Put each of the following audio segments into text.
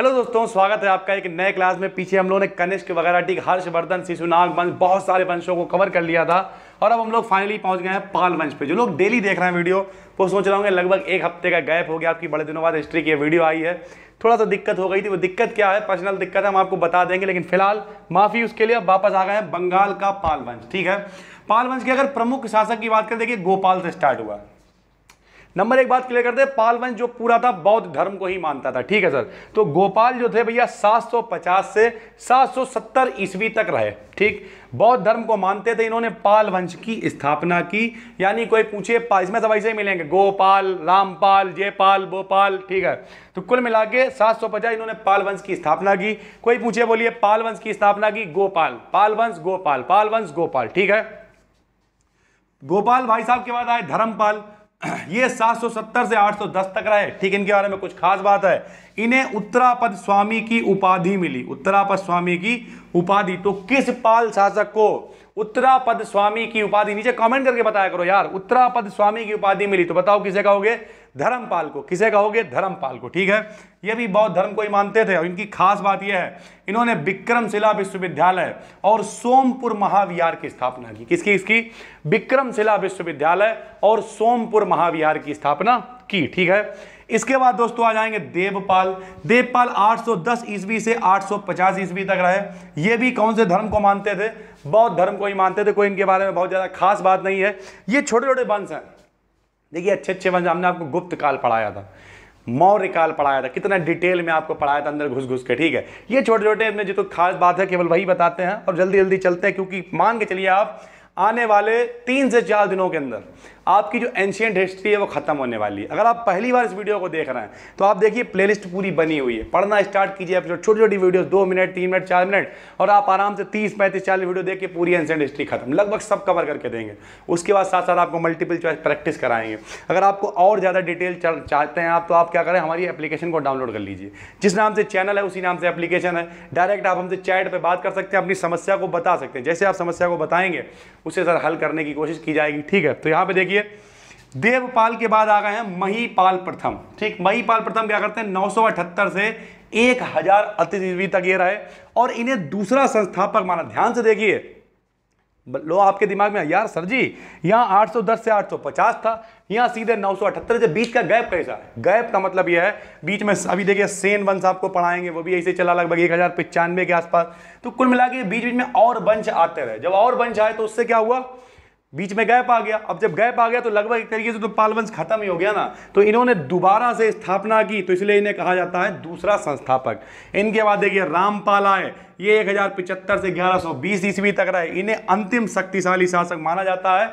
hello दोस्तों स्वागत है आपका एक नए क्लास में पीछे हम लोगों ने कनिष्क वगैरह हर्षवर्धन शिशुनाग वंश बहुत सारे वंशों को कवर कर लिया था और अब हम लोग फाइनली पहुंच गए हैं पाल वंश पे जो लोग डेली देख रहे हैं वीडियो वो सोच रहे होंगे लगभग एक हफ्ते का गैप हो गया आपकी बड़े दिनों बाद हिस्ट्री की वीडियो आई है थोड़ा सा दिक्कत हो गई थी वो दिक्कत क्या है पर्सनल दिक्कत है हम आपको बता देंगे लेकिन फिलहाल माफ़ी उसके लिए वापस आ गए हैं बंगाल का पाल वंश ठीक है पाल वंश के अगर प्रमुख शासक की बात करें देखिए गोपाल से स्टार्ट हुआ नंबर एक बात क्लियर करते पालवंश जो पूरा था बौद्ध धर्म को ही मानता था ठीक है सर तो गोपाल जो थे भैया 750 से 770 ईस्वी तक रहे ठीक बौद्ध धर्म को मानते थे इन्होंने पाल वंश की स्थापना की यानी कोई पूछे इसमें सब ऐसे ही मिलेंगे गोपाल रामपाल जयपाल गोपाल ठीक है तो कुल मिला के सात इन्होंने पाल वंश की स्थापना की कोई पूछे बोलिए पाल वंश की स्थापना की गोपाल पाल वंश गोपाल पाल वंश गोपाल ठीक है गोपाल भाई साहब के बाद आए धर्मपाल ये 770 से 810 तक रहे ठीक इनके बारे में कुछ खास बात है इन्हें उत्तरापद स्वामी की उपाधि मिली उत्तरापद स्वामी की उपाधि तो किस पाल शासक को उत्तरापद स्वामी की उपाधि नीचे कमेंट करके बताया करो यार उत्तरापद स्वामी की उपाधि मिली तो बताओ किसे कहोगे धर्मपाल को किसे कहोगे धर्मपाल को ठीक है ये भी बौद्ध धर्म को ही मानते थे और इनकी खास बात यह है इन्होंने विक्रमशिला विश्वविद्यालय और सोमपुर महाविहार की स्थापना की किसकी इसकी विक्रमशिला विश्वविद्यालय और सोमपुर महाविहार की स्थापना की ठीक है इसके बाद दोस्तों आ जाएंगे देवपाल देवपाल 810 ईस्वी से 850 ईस्वी तक रहे ये भी कौन से धर्म को मानते थे बौद्ध धर्म को ही मानते थे कोई इनके बारे में बहुत ज़्यादा खास बात नहीं है ये छोटे छोटे वंश हैं देखिए अच्छे अच्छे वंश हमने आपको गुप्त काल पढ़ाया था मौर्य काल पढ़ाया था कितना डिटेल में आपको पढ़ाया था अंदर घुस घुस के ठीक है ये छोटे छोटे में जो तो खास बात है केवल वही बताते हैं और जल्दी जल्दी चलते हैं क्योंकि मान के चलिए आप आने वाले तीन से चार दिनों के अंदर आपकी जो एंशियंट हिस्ट्री है वो ख़त्म होने वाली है अगर आप पहली बार इस वीडियो को देख रहे हैं तो आप देखिए प्लेलिस्ट पूरी बनी हुई है पढ़ना स्टार्ट कीजिए आप छोटी छोटी वीडियोस दो मिनट तीन मिनट चार मिनट और आप आराम से तीस पैंतीस चालीस वीडियो देख के पूरी एंशियंट हिस्ट्री खत्म लगभग सब कवर करके देंगे उसके बाद साथ साथ आपको मल्टीपल चॉइस प्रैक्टिस कराएंगे अगर आपको और ज़्यादा डिटेल चाहते हैं आप तो आप क्या करें हमारी एप्लीकेशन को डाउनलोड कर लीजिए जिस नाम से चैनल है उसी नाम से एप्लीकेशन है डायरेक्ट आप हमसे चैट पर बात कर सकते हैं अपनी समस्या को बता सकते हैं जैसे आप समस्या को बताएंगे उसे सर हल करने की कोशिश की जाएगी ठीक है तो यहाँ पर देखिए क्लियर देवपाल के बाद आ गए हैं महीपाल प्रथम ठीक महीपाल प्रथम क्या करते हैं नौ से एक हजार अतिथि तक ये रहे और इन्हें दूसरा संस्थापक माना ध्यान से देखिए लो आपके दिमाग में यार सर जी यहां 810 से 850 था यहां सीधे 978 से बीच का गैप कैसा है गैप का मतलब यह है बीच में अभी देखिए सेन वंश आपको पढ़ाएंगे वो भी ऐसे चला लगभग एक हज़ार पिचानवे के आसपास तो कुल मिला के बीच बीच में और वंश आते रहे जब और वंश आए तो उससे क्या हुआ बीच में गैप आ गया अब जब गैप आ गया तो लगभग एक तरीके से तो पालवंश खत्म ही हो गया ना तो इन्होंने दोबारा से स्थापना की तो इसलिए इन्हें कहा जाता है दूसरा संस्थापक इनके बाद देखिए रामपाल आए ये एक हजार पिचहत्तर से ग्यारह सौ बीस ईस्वी तक रहे इन्हें अंतिम शक्तिशाली शासक माना जाता है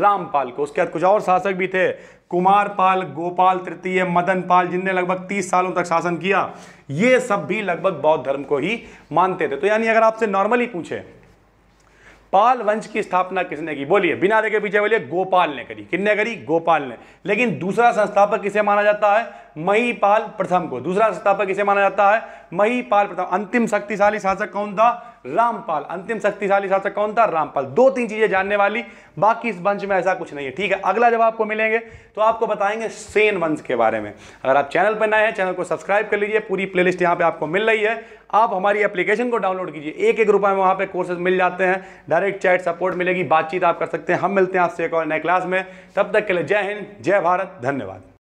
रामपाल को उसके बाद कुछ और शासक भी थे कुमार पाल गोपाल तृतीय मदन पाल जिनने लगभग तीस सालों तक शासन किया ये सब भी लगभग बौद्ध धर्म को ही मानते थे तो यानी अगर आपसे नॉर्मली पूछे पाल वंश की स्थापना किसने की बोलिए बिना देखे पीछे बोलिए गोपाल ने करी किन्ने करी गोपाल ने लेकिन दूसरा संस्थापक किसे माना जाता है महीपाल प्रथम को दूसरा संस्थापक किसे माना जाता है महीपाल प्रथम अंतिम शक्तिशाली शासक कौन था रामपाल अंतिम शक्तिशाली शासक कौन था रामपाल दो तीन चीजें जानने वाली बाकी इस वंश में ऐसा कुछ नहीं है ठीक है अगला जब आपको मिलेंगे तो आपको बताएंगे सेन वंश के बारे में अगर आप चैनल पर नए हैं चैनल को सब्सक्राइब कर लीजिए पूरी प्ले यहाँ पे आपको मिल रही है आप हमारी एप्लीकेशन को डाउनलोड कीजिए एक एक रुपए में वहाँ पे कोर्सेज मिल जाते हैं डायरेक्ट चैट सपोर्ट मिलेगी बातचीत आप कर सकते हैं हम मिलते हैं आपसे एक और नए क्लास में तब तक के लिए जय हिंद जय भारत धन्यवाद